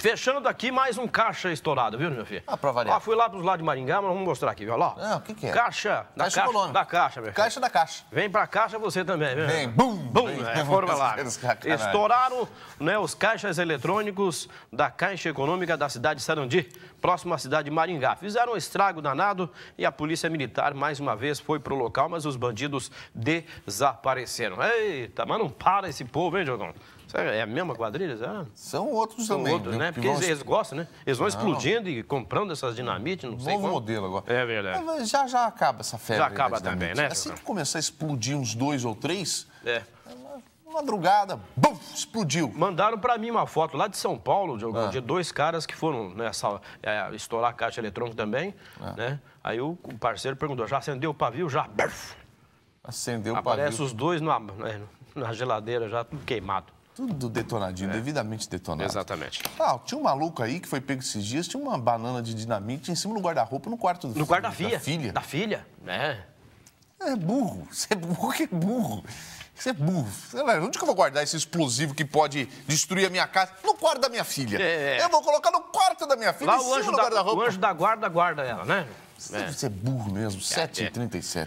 Fechando aqui mais um caixa estourado, viu, meu filho? Ah, pra variar. Ah, fui lá pros lados de Maringá, mas vamos mostrar aqui, viu? Olha lá. Ah, o que que é? Caixa da caixa. Caixa da caixa, meu filho. Caixa da caixa. Vem pra caixa você também, viu? Vem, bum! Bum! É, forma lá. Estouraram né, os caixas eletrônicos da Caixa Econômica da cidade de Sarandi, próximo à cidade de Maringá. Fizeram um estrago danado e a polícia militar, mais uma vez, foi pro local, mas os bandidos desapareceram. Eita, mas não para esse povo, hein, Jogão? É a mesma quadrilha, será? É? São outros São também. Outros, né? né? Porque eles, eles, gostam, né? Eles vão não. explodindo e comprando essas dinamites, não Novo sei Novo modelo agora. É verdade. já já acaba essa febre. Já acaba também, né? Assim que começar a explodir uns dois ou três... É madrugada, bum, explodiu. Mandaram para mim uma foto lá de São Paulo, de, ah. de dois caras que foram nessa, é, estourar a caixa eletrônica também, ah. né? Aí o parceiro perguntou, já acendeu o pavio? Já. Acendeu o pavio. Aparece os dois na, é, na geladeira já, tudo queimado. Tudo detonadinho, é. devidamente detonado. Exatamente. Ah, tinha um maluco aí que foi pego esses dias, tinha uma banana de dinamite em cima do guarda-roupa no quarto do No filho, quarto da, da filha. Da filha, né? É burro. Você é burro que é burro. Você é burro. Onde que eu vou guardar esse explosivo que pode destruir a minha casa? No quarto da minha filha. É, é. Eu vou colocar no quarto da minha filha, Lá, em cima do guarda-roupa. O anjo da guarda guarda ela, né? Você é, burro mesmo. É, 7h37. É.